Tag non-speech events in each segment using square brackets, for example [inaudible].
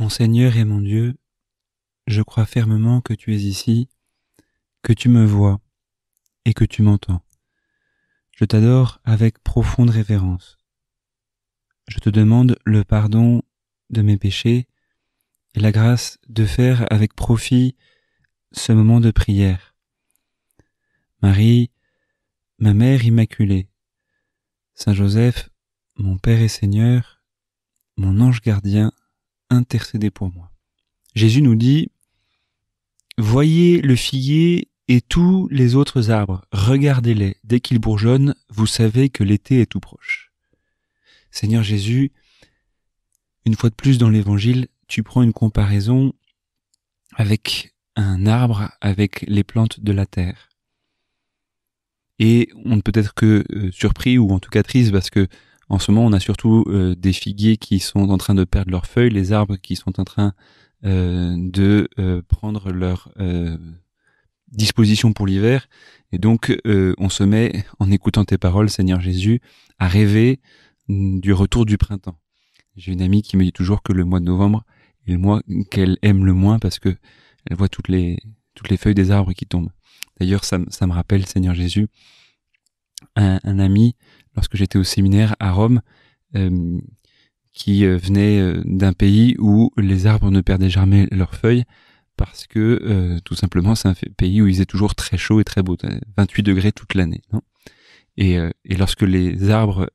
Mon Seigneur et mon Dieu, je crois fermement que tu es ici, que tu me vois et que tu m'entends. Je t'adore avec profonde révérence. Je te demande le pardon de mes péchés et la grâce de faire avec profit ce moment de prière. Marie, ma Mère Immaculée, Saint Joseph, mon Père et Seigneur, mon ange gardien, intercédez pour moi. Jésus nous dit, Voyez le figuier et tous les autres arbres, regardez-les, dès qu'ils bourgeonnent, vous savez que l'été est tout proche. Seigneur Jésus, une fois de plus dans l'Évangile, tu prends une comparaison avec un arbre, avec les plantes de la terre. Et on ne peut être que euh, surpris ou en tout cas triste parce que en ce moment, on a surtout euh, des figuiers qui sont en train de perdre leurs feuilles, les arbres qui sont en train euh, de euh, prendre leur disposition pour l'hiver. Et donc, on se met, en écoutant tes paroles, Seigneur Jésus, à rêver du retour du printemps. J'ai une amie qui me dit toujours que le mois de novembre est le mois qu'elle aime le moins parce que elle voit toutes les toutes les feuilles des arbres qui tombent. D'ailleurs, ça, ça me rappelle, Seigneur Jésus, un, ami lorsque j'étais au séminaire à Rome euh, qui euh, venait euh, d'un pays où les arbres ne perdaient jamais leurs feuilles parce que tout simplement c'est un pays où il faisait toujours très chaud et très beau, 28 degrés toute l'année. Et, lorsque les arbres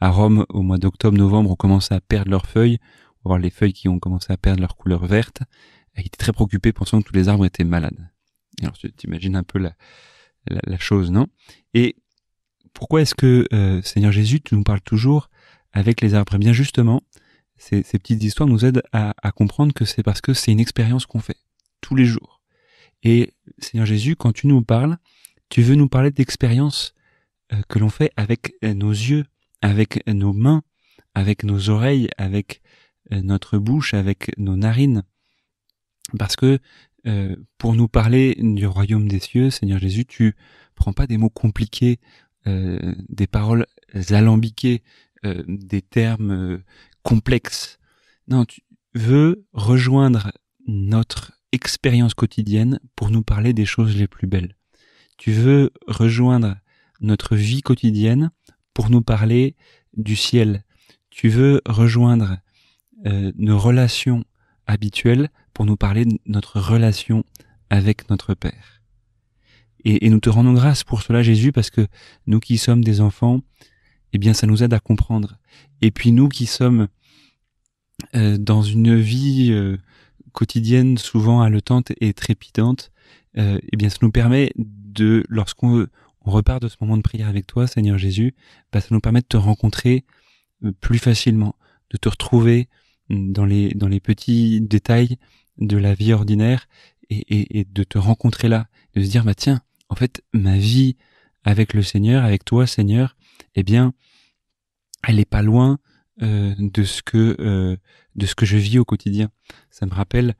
à Rome au mois d'octobre-novembre ont commencé à perdre leurs feuilles, voir les feuilles qui ont commencé à perdre leur couleur verte, il était très préoccupé, pensant que tous les arbres étaient malades. Alors tu imagines un peu la, la chose, non Et pourquoi est-ce que euh, Seigneur Jésus, tu nous parles toujours avec les arbres Eh bien justement, ces, petites histoires nous aident à, comprendre que c'est parce que c'est une expérience qu'on fait tous les jours. Et Seigneur Jésus, quand tu nous parles, tu veux nous parler d'expériences euh, que l'on fait avec euh, nos yeux, avec nos mains, avec nos oreilles, avec notre bouche, avec nos narines. Parce que pour nous parler du royaume des cieux, Seigneur Jésus, tu prends pas des mots compliqués euh, des paroles alambiquées, euh, des termes euh, complexes. Non, tu veux rejoindre notre expérience quotidienne pour nous parler des choses les plus belles. Tu veux rejoindre notre vie quotidienne pour nous parler du ciel. Tu veux rejoindre nos relations habituelles pour nous parler de notre relation avec notre Père. Et, et, nous te rendons grâce pour cela, Jésus, parce que nous qui sommes des enfants, eh bien, ça nous aide à comprendre. Et puis nous qui sommes euh, dans une vie euh, quotidienne souvent haletante et trépidante, euh, eh bien, ça nous permet de, lorsqu'on on repart de ce moment de prière avec toi, Seigneur Jésus, bah, ça nous permet de te rencontrer euh, plus facilement, de te retrouver mm, dans les dans les petits détails de la vie ordinaire et, et, et de te rencontrer là, de se dire bah tiens, en fait, ma vie avec le Seigneur, avec toi, Seigneur, eh bien, elle n'est pas loin euh, de ce que euh, de ce que je vis au quotidien. Ça me rappelle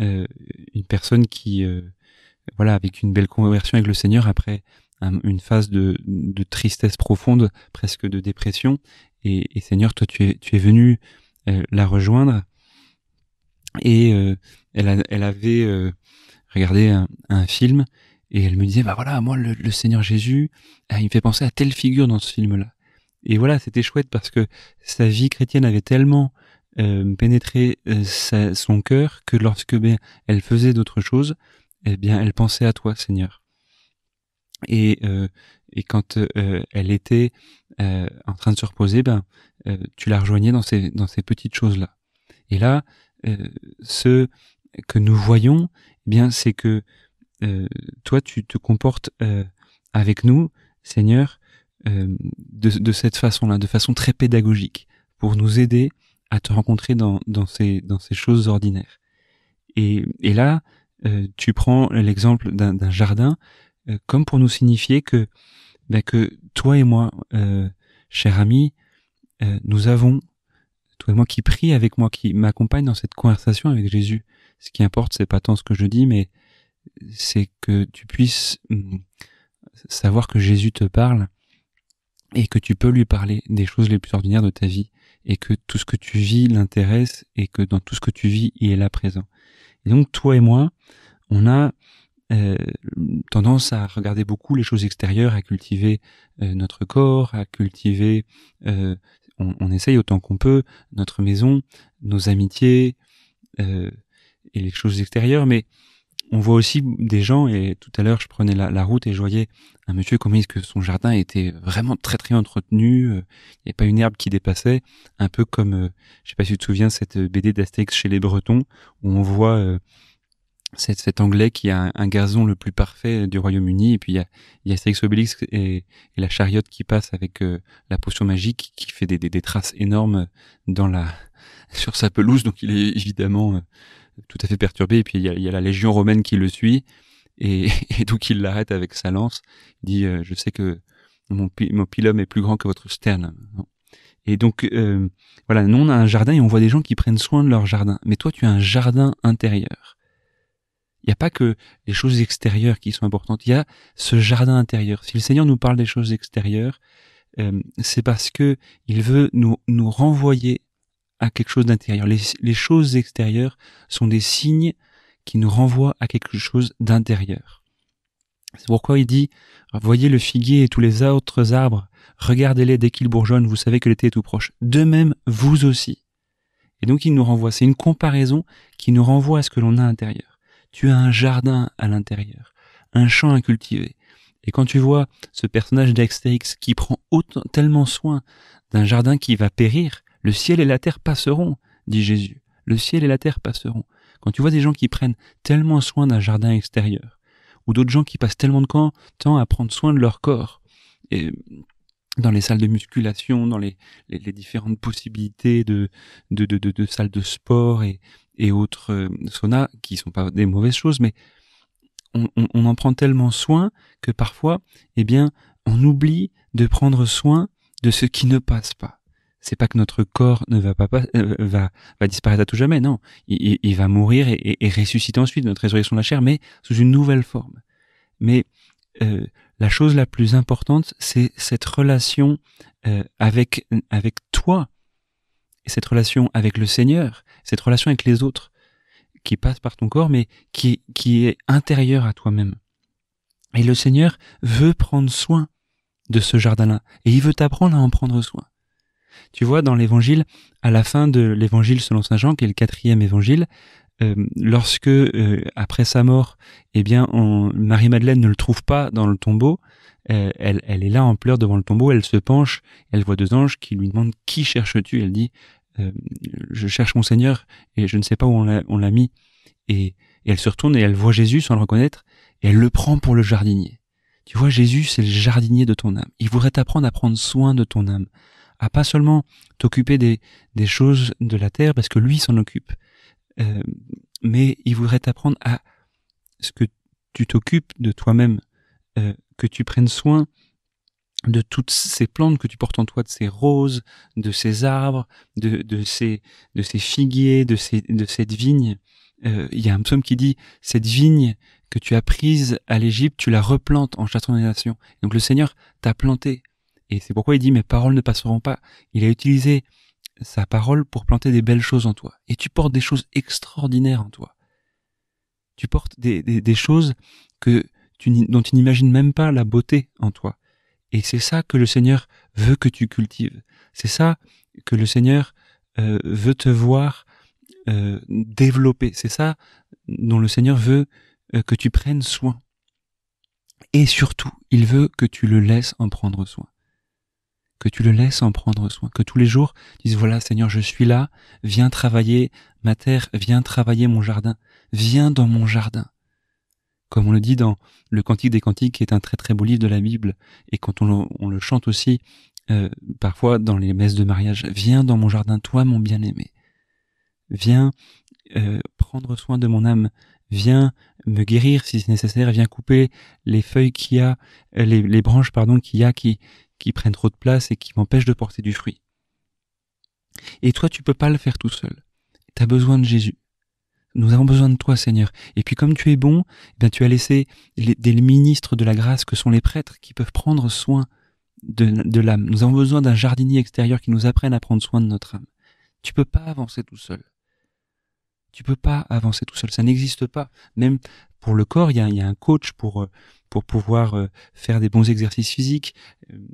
euh, une personne qui, voilà, avec une belle conversion avec le Seigneur après une phase de, de, tristesse profonde, presque de dépression, et, Seigneur, toi, tu es tu es venu la rejoindre, et elle elle avait regardé un film et elle me disait, bah voilà, moi, le, Seigneur Jésus, euh, il me fait penser à telle figure dans ce film-là. Et voilà, c'était chouette parce que sa vie chrétienne avait tellement euh, pénétré euh, son cœur que lorsque ben elle faisait d'autres choses, eh bien, elle pensait à toi, Seigneur. Et, et quand elle était en train de se reposer, ben, tu la rejoignais dans ces, dans ces petites choses-là. Et là, ce que nous voyons, eh bien, c'est que euh, toi, tu te comportes euh, avec nous, Seigneur, euh, de, cette façon-là, de façon très pédagogique, pour nous aider à te rencontrer dans, ces, dans ces choses ordinaires. Et, là, tu prends l'exemple d'un jardin, comme pour nous signifier que, ben, que toi et moi, cher ami, nous avons toi et moi qui prie avec moi, qui m'accompagne dans cette conversation avec Jésus. Ce qui importe, c'est pas tant ce que je dis, mais c'est que tu puisses hmm, savoir que Jésus te parle et que tu peux lui parler des choses les plus ordinaires de ta vie et que tout ce que tu vis l'intéresse et que dans tout ce que tu vis, il est là présent. Et donc toi et moi, on a euh, tendance à regarder beaucoup les choses extérieures, à cultiver euh, notre corps, à cultiver, euh, on, on, essaye autant qu'on peut, notre maison, nos amitiés et les choses extérieures, mais on voit aussi des gens, et tout à l'heure je prenais la, route et je voyais un monsieur qui me que son jardin était vraiment très très entretenu, euh, il n'y avait pas une herbe qui dépassait, un peu comme, euh, je sais pas si tu te souviens, cette BD d'Astérix chez les Bretons, où on voit euh, cet, Anglais qui a un, garçon gazon le plus parfait du Royaume-Uni, et puis il y a, y a Astérix et, la chariote qui passe avec euh, la potion magique qui fait des, des, traces énormes dans la [laughs] sur sa pelouse, donc il est évidemment tout à fait perturbé. Et puis il y a, la légion romaine qui le suit et, [laughs] et donc il l'arrête avec sa lance. dit euh, je sais que mon, pilum est plus grand que votre sternum. Et donc euh, voilà, nous on a un jardin et on voit des gens qui prennent soin de leur jardin. Mais toi tu as un jardin intérieur. Il n'y a pas que les choses extérieures qui sont importantes. Il y a ce jardin intérieur. Si le Seigneur nous parle des choses extérieures, euh, c'est parce que il veut nous, nous renvoyer à quelque chose d'intérieur. Les, choses extérieures sont des signes qui nous renvoient à quelque chose d'intérieur. C'est pourquoi il dit, voyez le figuier et tous les autres arbres, regardez-les dès qu'ils bourgeonnent, vous savez que l'été est tout proche. De même, vous aussi. Et donc il nous renvoie, c'est une comparaison qui nous renvoie à ce que l'on a à l'intérieur. Tu as un jardin à l'intérieur, un champ à cultiver. Et quand tu vois ce personnage d'Astérix qui prend tellement soin d'un jardin qui va périr, le ciel et la terre passeront, dit Jésus. Le ciel et la terre passeront. Quand tu vois des gens qui prennent tellement soin d'un jardin extérieur, ou d'autres gens qui passent tellement de temps à prendre soin de leur corps, et dans les salles de musculation, dans les, différentes possibilités de salles de sport et, autres euh, saunas, qui sont pas des mauvaises choses, mais on, on, en prend tellement soin que parfois, eh bien, on oublie de prendre soin de ce qui ne passe pas c'est pas que notre corps ne va pas, euh, va va disparaître à tout jamais non il, va mourir et, et, ressusciter ensuite notre résurrection de la chair mais sous une nouvelle forme mais euh, la chose la plus importante c'est cette relation euh, avec avec toi et cette relation avec le Seigneur cette relation avec les autres qui passe par ton corps mais qui qui est intérieure à toi-même et le Seigneur veut prendre soin de ce jardin-là et il veut t'apprendre à en prendre soin tu vois, dans l'évangile, à la fin de l'évangile selon Saint Jean, qui est le quatrième évangile, euh, lorsque, euh, après sa mort, eh bien, Marie-Madeleine ne le trouve pas dans le tombeau, euh, elle, elle, est là en pleurs devant le tombeau, elle se penche, elle voit deux anges qui lui demandent Qui cherches-tu Elle dit Je cherche mon Seigneur et je ne sais pas où on l'a mis. Et, et elle se retourne et elle voit Jésus sans le reconnaître et elle le prend pour le jardinier. Tu vois, Jésus, c'est le jardinier de ton âme. Il voudrait t'apprendre à prendre soin de ton âme, à pas seulement t'occuper des, des choses de la terre parce que lui s'en occupe, euh, mais il voudrait t'apprendre à ce que tu t'occupes de toi-même, euh, que tu prennes soin de toutes ces plantes que tu portes en toi, de ces roses, de ces arbres, de, de, ces, de ces figuiers, de, ces, de cette vigne. Euh, il y a un psaume qui dit, cette vigne que tu as prise à l'Égypte, tu la replantes en château des nations. Donc le Seigneur t'a planté, et c'est pourquoi il dit mes paroles ne passeront pas. Il a utilisé sa parole pour planter des belles choses en toi. Et tu portes des choses extraordinaires en toi. Tu portes des, choses que tu, dont tu n'imagines même pas la beauté en toi. Et c'est ça que le Seigneur veut que tu cultives. C'est ça que le Seigneur euh, veut te voir euh, développer. C'est ça dont le Seigneur veut euh, que tu prennes soin. Et surtout, il veut que tu le laisses en prendre soin que tu le laisses en prendre soin, que tous les jours disent voilà Seigneur, je suis là, viens travailler ma terre, viens travailler mon jardin, viens dans mon jardin. Comme on le dit dans le Cantique des Cantiques, qui est un très très beau livre de la Bible, et quand on le, chante aussi euh, parfois dans les messes de mariage, viens dans mon jardin, toi mon bien-aimé, viens euh, prendre soin de mon âme, viens me guérir si c'est nécessaire, viens couper les feuilles qu'il y a, euh, les, les branches pardon qu'il y a qui qui prennent trop de place et qui m'empêchent de porter du fruit. Et toi, tu peux pas le faire tout seul. Tu as besoin de Jésus. Nous avons besoin de toi, Seigneur. Et puis comme tu es bon, eh bien tu as laissé des ministres de la grâce que sont les prêtres qui peuvent prendre soin de, l'âme. Nous avons besoin d'un jardinier extérieur qui nous apprenne à prendre soin de notre âme. Tu peux pas avancer tout seul. Tu peux pas avancer tout seul. Ça n'existe pas. Même pour le corps, il y a, un coach pour euh, pour pouvoir euh, faire des bons exercices physiques.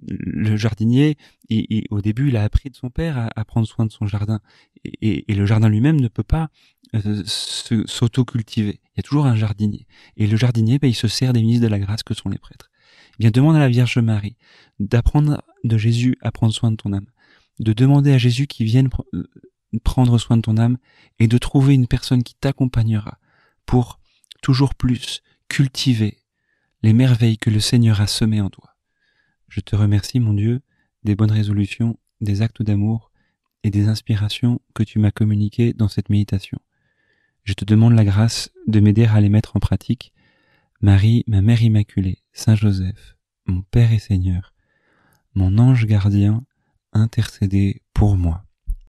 Le jardinier, il, au début, il a appris de son père à, prendre soin de son jardin. Et, le jardin lui-même ne peut pas euh, s'auto-cultiver. Il y a toujours un jardinier. Et le jardinier, ben, il se sert des ministres de la grâce que sont les prêtres. Eh bien, demande à la Vierge Marie d'apprendre de Jésus à prendre soin de ton âme. De demander à Jésus qu'il vienne euh, prendre soin de ton âme et de trouver une personne qui t'accompagnera pour toujours plus cultiver les merveilles que le Seigneur a semées en toi. Je te remercie, mon Dieu, des bonnes résolutions, des actes d'amour et des inspirations que tu m'as communiquées dans cette méditation. Je te demande la grâce de m'aider à les mettre en pratique. Marie, ma Mère Immaculée, Saint Joseph, mon Père et Seigneur, mon ange gardien, intercédé pour moi.